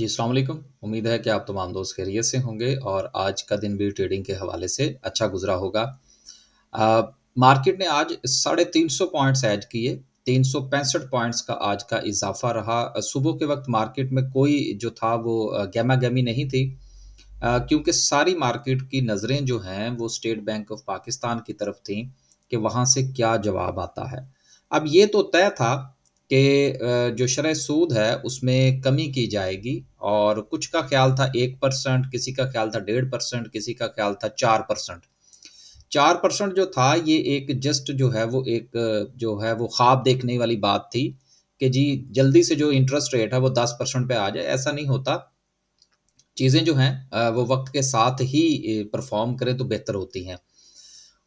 जी अलैक्म उम्मीद है कि आप तमाम दोस्त खैरियत से होंगे और आज का दिन भी ट्रेडिंग के हवाले से अच्छा गुजरा होगा आ, मार्केट ने आज साढ़े तीन सौ पॉइंट्स ऐड किए तीन सौ पैंसठ पॉइंट्स का आज का इजाफा रहा सुबह के वक्त मार्केट में कोई जो था वो गैमा गैमी नहीं थी क्योंकि सारी मार्केट की नज़रें जो हैं वो स्टेट बैंक ऑफ पाकिस्तान की तरफ थी कि वहाँ से क्या जवाब आता है अब ये तो तय था कि जो शरह सूद है उसमें कमी की जाएगी और कुछ का ख्याल था एक परसेंट किसी का ख्याल था डेढ़ परसेंट किसी का ख्याल था चार परसेंट चार परसेंट जो था ये एक जस्ट जो है वो एक जो है वो ख्वाब देखने वाली बात थी कि जी जल्दी से जो इंटरेस्ट रेट है वो दस परसेंट पे आ जाए ऐसा नहीं होता चीज़ें जो हैं वो वक्त के साथ ही परफॉर्म करें तो बेहतर होती हैं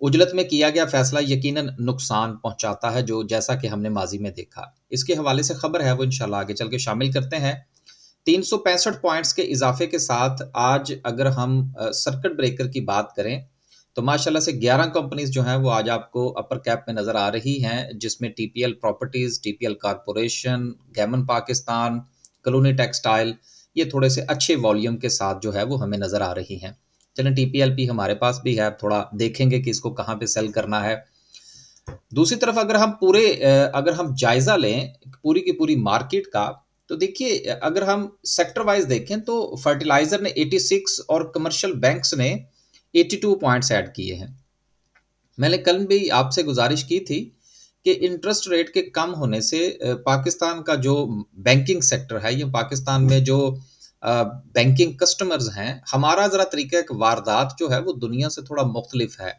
उजलत में किया गया फैसला यकीनन नुकसान पहुंचाता है जो जैसा कि हमने माजी में देखा इसके हवाले से खबर है वो इंशाल्लाह आगे चल के शामिल करते हैं पैंसठ पॉइंट्स के इजाफे के साथ आज अगर हम सर्किट ब्रेकर की बात करें तो माशाल्लाह से 11 कंपनीज जो हैं वो आज आपको अपर कैप में नज़र आ रही हैं जिसमें TPL properties TPL corporation Gammon Pakistan colony textile ये थोड़े से अच्छे वॉल्यूम के साथ जो है वो हमें नज़र आ रही हैं चलें टीपीएलपी हमारे पास भी है थोड़ा देखेंगे कि इसको कहाँ पे सेल करना है दूसरी तरफ अगर हम पूरे अगर हम जायजा लें पूरी की पूरी मार्केट का तो देखिए अगर हम सेक्टर वाइज देखें तो फर्टिलाइजर ने 86 और कमर्शियल बैंक्स ने 82 पॉइंट्स ऐड किए हैं मैंने कल भी आपसे गुजारिश की थी कि इंटरेस्ट रेट के कम होने से पाकिस्तान का जो बैंकिंग सेक्टर है या पाकिस्तान में जो बैंकिंग कस्टमर्स हैं हमारा ज़रा तरीका एक वारदात जो है वो दुनिया से थोड़ा मुख्तलिफ है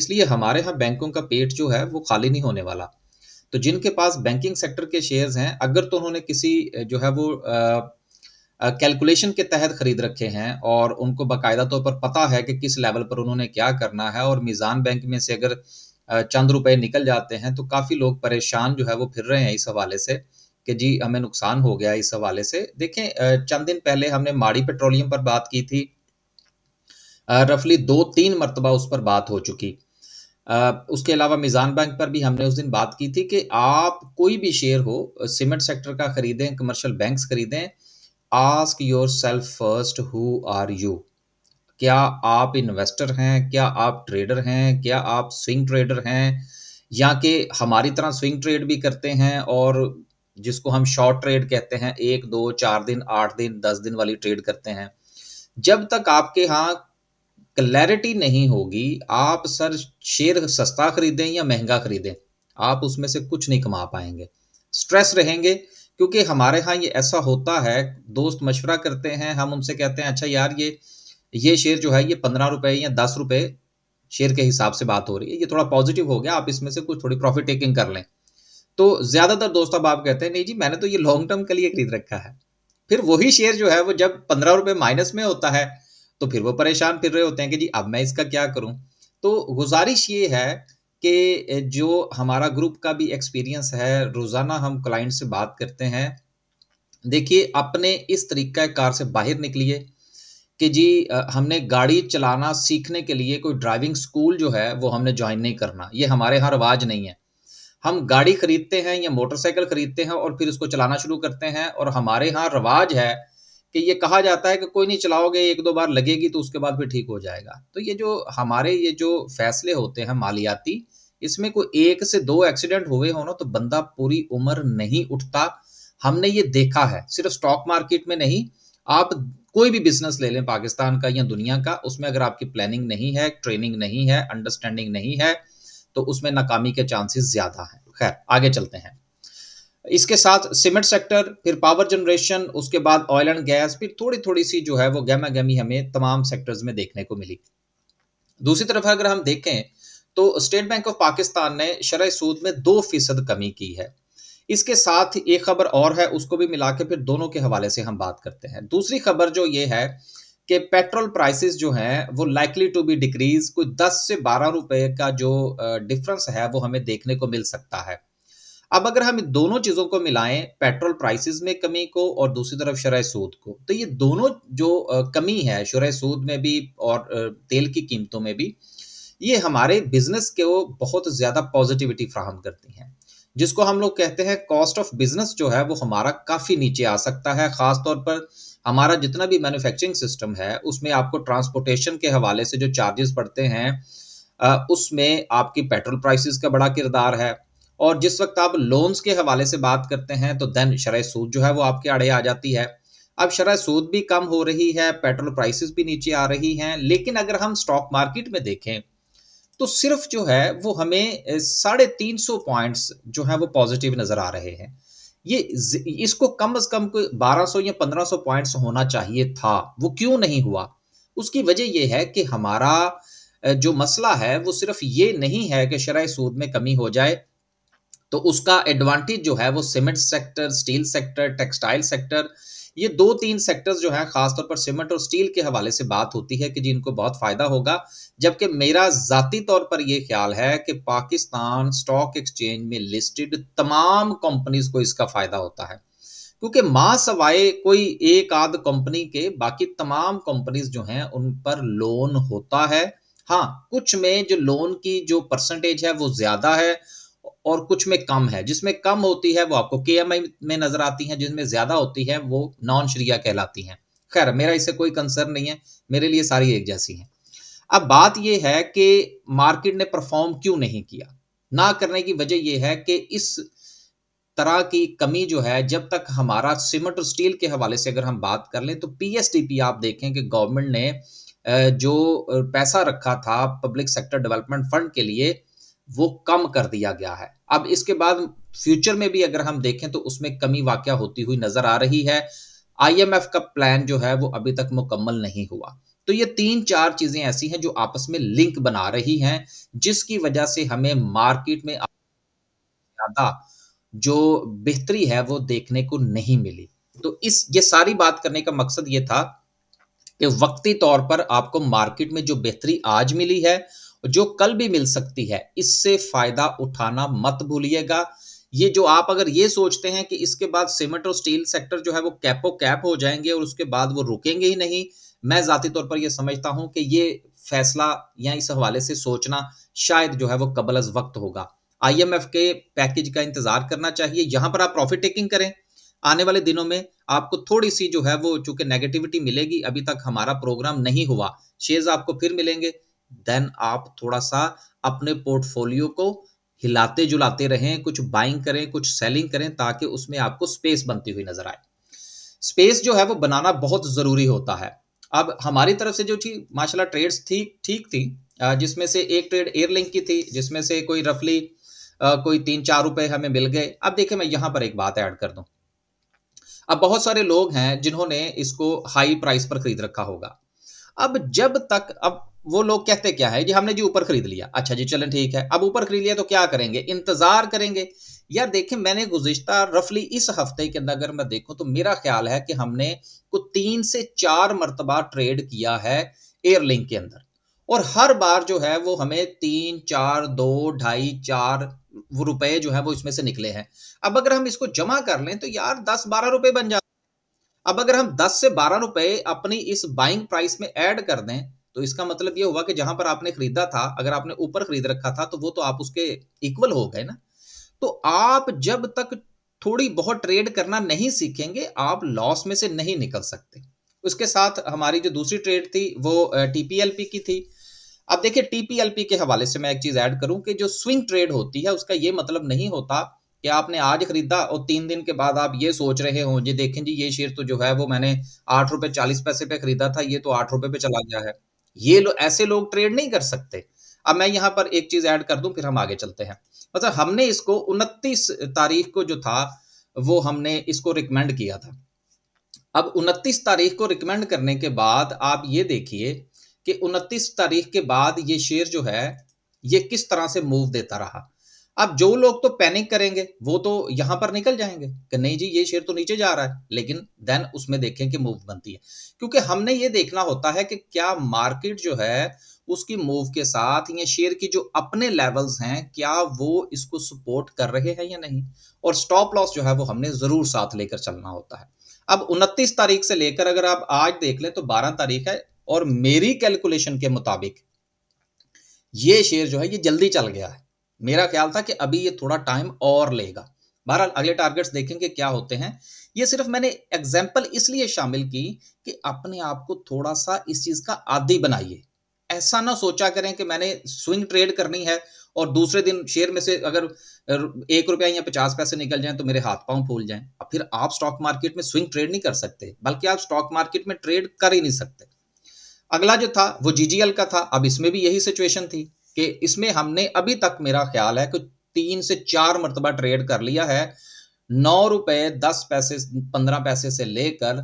इसलिए हमारे यहाँ बैंकों का पेट जो है वो खाली नहीं होने वाला तो जिनके पास बैंकिंग सेक्टर के शेयर्स हैं अगर तो उन्होंने किसी जो है वो कैलकुलेशन के तहत खरीद रखे हैं और उनको बाकायदा तौर पर पता है कि किस लेवल पर उन्होंने क्या करना है और मिज़ान बैंक में से अगर चंद रुपए निकल जाते हैं तो काफ़ी लोग परेशान जो है वो फिर रहे हैं इस हवाले से कि जी हमें नुकसान हो गया इस हवाले से देखें चंद दिन पहले हमने माड़ी पेट्रोलियम पर बात की थी रफली दो तीन मरतबा उस पर बात हो चुकी उसके अलावा मिज़ान बैंक पर भी हमने उस दिन बात की थी कि आप कोई भी शेयर हो सीमेंट सेक्टर का खरीदें कमर्शियल बैंक्स खरीदें ask yourself first who are you क्या आप इन्वेस्टर हैं क्या आप ट्रेडर हैं क्या आप स्विंग ट्रेडर हैं या कि हमारी तरह स्विंग ट्रेड भी करते हैं और जिसको हम शॉर्ट ट्रेड कहते हैं एक दो चार दिन आठ दिन दस दिन वाली ट्रेड करते हैं जब तक आपके यहाँ क्लैरिटी नहीं होगी आप सर शेयर सस्ता खरीदें या महंगा खरीदें आप उसमें से कुछ नहीं कमा पाएंगे स्ट्रेस रहेंगे क्योंकि हमारे यहाँ ये ऐसा होता है दोस्त मशवरा करते हैं हम उनसे कहते हैं अच्छा यार ये ये शेयर जो है ये पंद्रह रुपए या दस रुपए शेयर के हिसाब से बात हो रही है ये थोड़ा पॉजिटिव हो गया आप इसमें से कुछ थोड़ी प्रॉफिट टेकिंग कर लें तो ज़्यादातर दोस्त अब आप कहते हैं नहीं जी मैंने तो ये लॉन्ग टर्म के लिए खरीद रखा है फिर वही शेयर जो है वो जब पंद्रह रुपये माइनस में होता है तो फिर वो परेशान फिर रहे होते हैं कि जी अब मैं इसका क्या करूं तो गुजारिश ये है कि जो हमारा ग्रुप का भी एक्सपीरियंस है रोज़ाना हम क्लाइंट से बात करते हैं देखिए अपने इस तरीका कार से बाहर निकलिए कि जी हमने गाड़ी चलाना सीखने के लिए कोई ड्राइविंग स्कूल जो है वो हमने ज्वाइन नहीं करना ये हमारे यहाँ रिवाज नहीं है हम गाड़ी खरीदते हैं या मोटरसाइकिल खरीदते हैं और फिर उसको चलाना शुरू करते हैं और हमारे यहाँ रवाज है कि ये कहा जाता है कि कोई नहीं चलाओगे एक दो बार लगेगी तो उसके बाद फिर ठीक हो जाएगा तो ये जो हमारे ये जो फैसले होते हैं मालियाती इसमें कोई एक से दो एक्सीडेंट हुए हो ना तो बंदा पूरी उम्र नहीं उठता हमने ये देखा है सिर्फ स्टॉक मार्केट में नहीं आप कोई भी बिजनेस ले लें पाकिस्तान का या दुनिया का उसमें अगर आपकी प्लानिंग नहीं है ट्रेनिंग नहीं है अंडरस्टैंडिंग नहीं है तो उसमें नाकामी के चांसेस ज़्यादा हैं खैर आगे चलते हैं इसके साथ सीमेंट सेक्टर फिर पावर जनरेशन उसके बाद ऑयल एंड गैस फिर थोड़ी थोड़ी सी जो है वो गहमा गहमी हमें तमाम सेक्टर्स में देखने को मिली दूसरी तरफ अगर हम देखें तो स्टेट बैंक ऑफ पाकिस्तान ने शराय सूद में दो फीसद कमी की है इसके साथ एक खबर और है उसको भी मिला के फिर दोनों के हवाले से हम बात करते हैं दूसरी खबर जो ये है कि पेट्रोल प्राइसेस जो हैं वो लाइकली टू बी डिक्रीज कोई 10 से 12 रुपए का जो डिफरेंस है वो हमें देखने को मिल सकता है अब अगर हम दोनों चीज़ों को मिलाएं पेट्रोल प्राइसेस में कमी को और दूसरी तरफ शराय सूद को तो ये दोनों जो कमी है शराय सूद में भी और तेल की कीमतों में भी ये हमारे बिजनेस को बहुत ज़्यादा पॉजिटिविटी फ्राहम करती हैं जिसको हम लोग कहते हैं कॉस्ट ऑफ बिजनेस जो है वो हमारा काफ़ी नीचे आ सकता है ख़ासतौर पर हमारा जितना भी मैन्युफैक्चरिंग सिस्टम है उसमें आपको ट्रांसपोर्टेशन के हवाले से जो चार्जेस पड़ते हैं उसमें आपकी पेट्रोल प्राइसेस का बड़ा किरदार है और जिस वक्त आप लोन्स के हवाले से बात करते हैं तो देन शरह सूद जो है वो आपके आड़े आ जाती है अब शराय सूद भी कम हो रही है पेट्रोल प्राइसेस भी नीचे आ रही हैं लेकिन अगर हम स्टॉक मार्केट में देखें तो सिर्फ जो है वो हमें साढ़े तीन सौ पॉइंट्स जो है वो पॉजिटिव नज़र आ रहे हैं ये इसको कम अज कम 1200 या 1500 पॉइंट्स होना चाहिए था वो क्यों नहीं हुआ उसकी वजह यह है कि हमारा जो मसला है वो सिर्फ ये नहीं है कि शराय सूद में कमी हो जाए तो उसका एडवांटेज जो है वो cement sector steel sector textile sector ये दो तीन सेक्टर्स जो है खासतौर पर सीमेंट और स्टील के हवाले से बात होती है कि जिनको बहुत फायदा होगा जबकि मेरा जाती तौर पर यह ख्याल है कि पाकिस्तान स्टॉक एक्सचेंज में लिस्टेड तमाम कंपनीज को इसका फायदा होता है क्योंकि मां सवाए कोई एक आध कंपनी के बाकी तमाम कंपनीज जो हैं उन पर लोन होता है हाँ कुछ में जो लोन की जो परसेंटेज है वो ज्यादा है और कुछ में कम है जिसमें कम होती है वो आपको के में नजर आती हैं जिसमें ज्यादा होती है वो नॉन श्रिया कहलाती हैं खैर मेरा इससे कोई कंसर्न नहीं है मेरे लिए सारी एक जैसी हैं अब बात यह है कि मार्केट ने परफॉर्म क्यों नहीं किया ना करने की वजह यह है कि इस तरह की कमी जो है जब तक हमारा सीमेंट और स्टील के हवाले से अगर हम बात कर लें तो पीएसटीपी आप देखें कि गवर्नमेंट ने जो पैसा रखा था पब्लिक सेक्टर डेवलपमेंट फंड के लिए वो कम कर दिया गया है अब इसके बाद फ्यूचर में भी अगर हम देखें तो उसमें कमी वाक़ होती हुई नजर आ रही है आईएमएफ का प्लान जो है वो अभी तक मुकम्मल नहीं हुआ तो ये तीन चार चीजें ऐसी हैं जो आपस में लिंक बना रही हैं जिसकी वजह से हमें मार्केट में ज्यादा जो बेहतरी है वो देखने को नहीं मिली तो इस ये सारी बात करने का मकसद ये था कि वक्ती तौर पर आपको मार्केट में जो बेहतरी आज मिली है जो कल भी मिल सकती है इससे फायदा उठाना मत भूलिएगा ये जो आप अगर ये सोचते हैं कि इसके बाद सीमेंट और स्टील सेक्टर जो है वो कैपो कैप हो जाएंगे और उसके बाद वो रुकेंगे ही नहीं मैं जाती तौर पर यह समझता हूं कि ये फैसला या इस हवाले से सोचना शायद जो है वो कबल अज वक्त होगा आईएमएफ के पैकेज का इंतजार करना चाहिए यहां पर आप प्रॉफिट टेकिंग करें आने वाले दिनों में आपको थोड़ी सी जो है वो चूंकि नेगेटिविटी मिलेगी अभी तक हमारा प्रोग्राम नहीं हुआ शेयर्स आपको फिर मिलेंगे देन आप थोड़ा सा अपने पोर्टफोलियो को हिलाते जुलाते रहें कुछ बाइंग करें कुछ सेलिंग करें ताकि उसमें आपको स्पेस बनती हुई नजर आए स्पेस जो है वो बनाना बहुत ज़रूरी होता है अब हमारी तरफ से जो थी माशाल्लाह ट्रेड्स थी ठीक थी जिसमें से एक ट्रेड एयरलिंक की थी जिसमें से कोई रफली कोई तीन चार रुपए हमें मिल गए अब देखिए मैं यहां पर एक बात ऐड कर दूँ अब बहुत सारे लोग हैं जिन्होंने इसको हाई प्राइस पर खरीद रखा होगा अब जब तक अब वो लोग कहते क्या है जी हमने जी ऊपर खरीद लिया अच्छा जी चलें ठीक है अब ऊपर खरीद लिया तो क्या करेंगे इंतजार करेंगे यार देखें मैंने गुजशत रफली इस हफ्ते के अंदर अगर मैं देखूं तो मेरा ख्याल है कि हमने कुछ तीन से चार मरतबा ट्रेड किया है एयरलिंक के अंदर और हर बार जो है वो हमें तीन चार दो ढाई चार रुपए जो है वो इसमें से निकले हैं अब अगर हम इसको जमा कर लें तो यार दस बारह रुपए बन जाते अब अगर हम दस से बारह रुपए अपनी इस बाइंग प्राइस में ऐड कर दें तो इसका मतलब ये हुआ कि जहां पर आपने खरीदा था अगर आपने ऊपर खरीद रखा था तो वो तो आप उसके इक्वल हो गए ना तो आप जब तक थोड़ी बहुत ट्रेड करना नहीं सीखेंगे आप लॉस में से नहीं निकल सकते उसके साथ हमारी जो दूसरी ट्रेड थी वो टीपीएलपी की थी अब देखिए टीपीएलपी के हवाले से मैं एक चीज ऐड करूं कि जो स्विंग ट्रेड होती है उसका ये मतलब नहीं होता कि आपने आज खरीदा और तीन दिन के बाद आप ये सोच रहे हो जी देखें जी ये शेयर तो जो है वो मैंने आठ रुपए चालीस पैसे पे खरीदा था ये तो आठ रुपए पे चला गया है ये लो, ऐसे लोग ट्रेड नहीं कर सकते अब मैं यहाँ पर एक चीज ऐड कर दूं फिर हम आगे चलते हैं मतलब हमने इसको उनतीस तारीख को जो था वो हमने इसको रिकमेंड किया था अब 29 तारीख को रिकमेंड करने के बाद आप ये देखिए कि 29 तारीख के बाद ये शेयर जो है ये किस तरह से मूव देता रहा अब जो लोग तो पैनिक करेंगे वो तो यहां पर निकल जाएंगे कि नहीं जी ये शेयर तो नीचे जा रहा है लेकिन देन उसमें देखें कि मूव बनती है क्योंकि हमने ये देखना होता है कि क्या मार्केट जो है उसकी मूव के साथ या शेयर की जो अपने लेवल्स हैं क्या वो इसको सपोर्ट कर रहे हैं या नहीं और स्टॉप लॉस जो है वो हमने जरूर साथ लेकर चलना होता है अब उनतीस तारीख से लेकर अगर आप आज देख लें तो बारह तारीख है और मेरी कैलकुलेशन के मुताबिक ये शेयर जो है ये जल्दी चल गया है मेरा ख्याल था कि अभी ये थोड़ा टाइम और लेगा बहरहाल अगले टारगेट्स देखेंगे क्या होते हैं ये सिर्फ मैंने एग्जाम्पल इसलिए शामिल की कि अपने आप को थोड़ा सा इस चीज का आदि बनाइए ऐसा ना सोचा करें कि मैंने स्विंग ट्रेड करनी है और दूसरे दिन शेयर में से अगर एक रुपया या पचास पैसे निकल जाए तो मेरे हाथ पांव फूल जाए फिर आप स्टॉक मार्केट में स्विंग ट्रेड नहीं कर सकते बल्कि आप स्टॉक मार्केट में ट्रेड कर ही नहीं सकते अगला जो था वो जीजीएल का था अब इसमें भी यही सिचुएशन थी कि इसमें हमने अभी तक मेरा ख्याल है कि तीन से चार मरतबा ट्रेड कर लिया है नौ रुपए दस पैसे पंद्रह पैसे से लेकर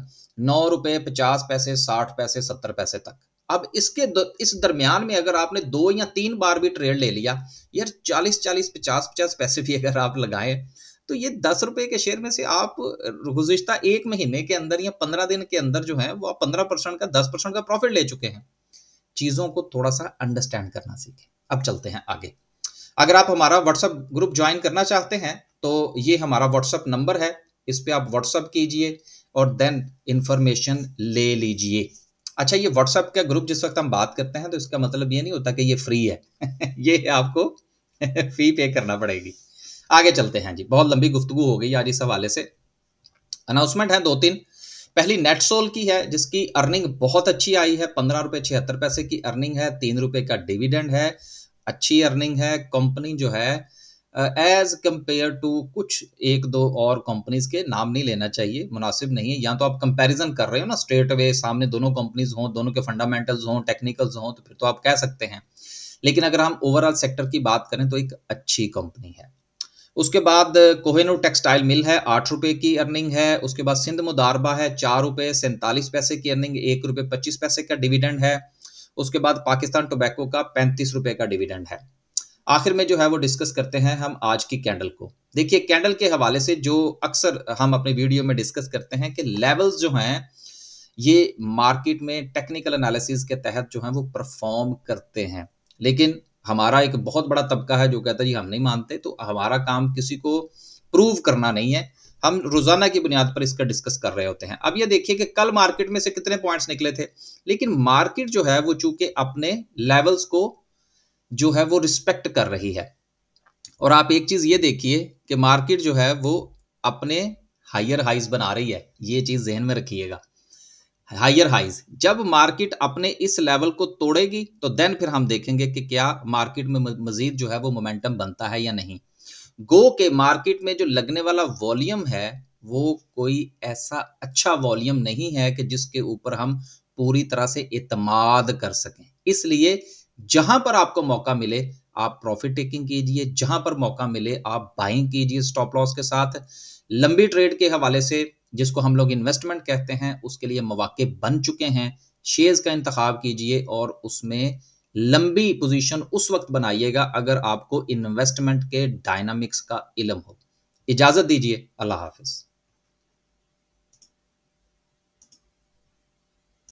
नौ रुपए पचास पैसे साठ पैसे सत्तर पैसे तक अब इसके द, इस दरमियान में अगर आपने दो या तीन बार भी ट्रेड ले लिया यार चालीस चालीस पचास पचास पैसे भी अगर आप लगाए तो ये दस रुपए के शेयर में से आप गुजश्ता एक महीने के अंदर या पंद्रह दिन के अंदर जो है वो आप पंद्रह परसेंट का दस परसेंट का प्रॉफिट ले चुके हैं चीज़ों को थोड़ा सा अंडरस्टैंड करना सीखें अब चलते हैं आगे अगर आप हमारा व्हाट्सएप ग्रुप ज्वाइन करना चाहते हैं तो ये हमारा व्हाट्सएप नंबर है इस पर आप व्हाट्सएप कीजिए और देन इंफॉर्मेशन ले लीजिए अच्छा ये व्हाट्सएप का ग्रुप जिस वक्त हम बात करते हैं तो इसका मतलब ये नहीं होता कि ये फ्री है ये आपको फी पे करना पड़ेगी आगे चलते हैं जी बहुत लंबी गुफ्तु हो गई आज इस हवाले से अनाउंसमेंट है दो तीन पहली नेटसोल की है जिसकी अर्निंग बहुत अच्छी आई है पंद्रह रुपए छिहत्तर पैसे की अर्निंग है तीन रुपए का डिविडेंड है अच्छी अर्निंग है कंपनी जो है एज कंपेयर टू कुछ एक दो और कंपनीज के नाम नहीं लेना चाहिए मुनासिब नहीं है या तो आप कंपैरिजन कर रहे हो ना स्ट्रेट वे सामने दोनों कंपनीज हों दोनों के फंडामेंटल्स हों टेक्निकल्स हों तो फिर तो आप कह सकते हैं लेकिन अगर हम ओवरऑल सेक्टर की बात करें तो एक अच्छी कंपनी है उसके बाद कोहेनू टेक्सटाइल मिल है आठ रुपए की अर्निंग है उसके बाद सिंध मुदारबा है चार रुपए सैंतालीस पैसे की अर्निंग एक रुपए पच्चीस पैसे का डिविडेंड है उसके बाद पाकिस्तान टोबैको का पैंतीस रुपए का डिविडेंड है आखिर में जो है वो डिस्कस करते हैं हम आज की कैंडल को देखिए कैंडल के हवाले से जो अक्सर हम अपने वीडियो में डिस्कस करते हैं कि लेवल्स जो हैं ये मार्केट में टेक्निकल एनालिसिस के तहत जो है वो परफॉर्म करते हैं लेकिन हमारा एक बहुत बड़ा तबका है जो कहता है जी हम नहीं मानते तो हमारा काम किसी को प्रूव करना नहीं है हम रोजाना की बुनियाद पर इसका डिस्कस कर रहे होते हैं अब ये देखिए कि कल मार्केट में से कितने पॉइंट्स निकले थे लेकिन मार्केट जो है वो चूंकि अपने लेवल्स को जो है वो रिस्पेक्ट कर रही है और आप एक चीज ये देखिए कि मार्केट जो है वो अपने हायर हाइज बना रही है ये चीज जहन में रखिएगा हायर हाइज जब मार्केट अपने इस लेवल को तोड़ेगी तो देन फिर हम देखेंगे कि क्या मार्केट में मजीद जो है वो मोमेंटम बनता है या नहीं गो के मार्केट में जो लगने वाला वॉल्यूम है वो कोई ऐसा अच्छा वॉल्यूम नहीं है कि जिसके ऊपर हम पूरी तरह से इतमाद कर सकें इसलिए जहां पर आपको मौका मिले आप प्रॉफिट टेकिंग कीजिए जहां पर मौका मिले आप बाइंग कीजिए स्टॉप लॉस के साथ लंबी ट्रेड के हवाले से जिसको हम लोग इन्वेस्टमेंट कहते हैं उसके लिए मौाक़े बन चुके हैं शेयर्स का इंतखब कीजिए और उसमें लंबी पोजीशन उस वक्त बनाइएगा अगर आपको इन्वेस्टमेंट के डायनामिक्स का इलम हो इजाज़त दीजिए अल्लाह हाफिज़